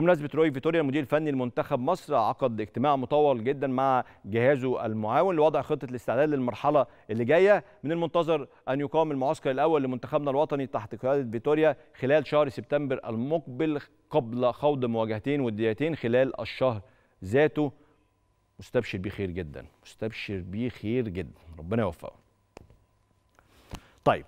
بمناسبة روي فيتوريا المدير الفني لمنتخب مصر عقد اجتماع مطول جدا مع جهازه المعاون لوضع خطة الاستعداد للمرحلة اللي جاية من المنتظر أن يقام المعسكر الأول لمنتخبنا الوطني تحت قيادة فيتوريا خلال شهر سبتمبر المقبل قبل خوض مواجهتين وديتين خلال الشهر ذاته مستبشر بيه خير جدا مستبشر بيه خير جدا ربنا يوفقه